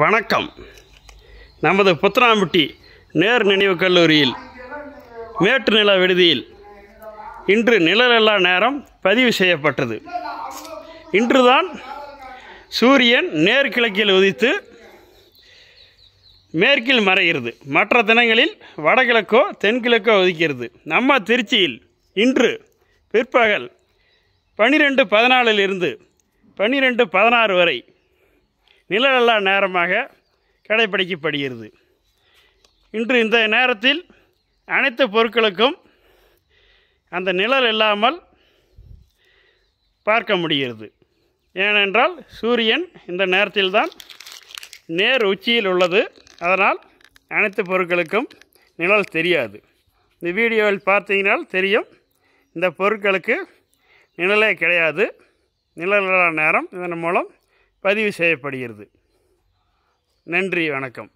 வணக்கம் நமது புத்தனாம்பட்டி நேர் நினைவு கல்லூரியில் மேட்டு நில விடுதியில் இன்று நிழலெல்லா நேரம் பதிவு செய்யப்பட்டது இன்றுதான் சூரியன் நேர்கிழக்கில் உதித்து மேற்கில் மறைகிறது மற்ற தினங்களில் வடகிழக்கோ தென்கிழக்கோ உதிக்கிறது நம்ம திருச்சியில் இன்று பிற்பகல் பனிரெண்டு பதினாலிலிருந்து பன்னிரெண்டு பதினாறு வரை நிலநல்லா நேரமாக கடைப்பிடிக்கப்படுகிறது இன்று இந்த நேரத்தில் அனைத்து பொருட்களுக்கும் அந்த நிழல் இல்லாமல் பார்க்க முடிகிறது ஏனென்றால் சூரியன் இந்த நேரத்தில்தான் நேர் உச்சியில் உள்ளது அதனால் அனைத்து பொருட்களுக்கும் நிழல் தெரியாது இந்த வீடியோவில் பார்த்தீங்கனால் தெரியும் இந்த பொருட்களுக்கு நிழலே கிடையாது நிழல் நேரம் இதன் மூலம் பதிவு செய்யப்படுகிறது நன்றி வணக்கம்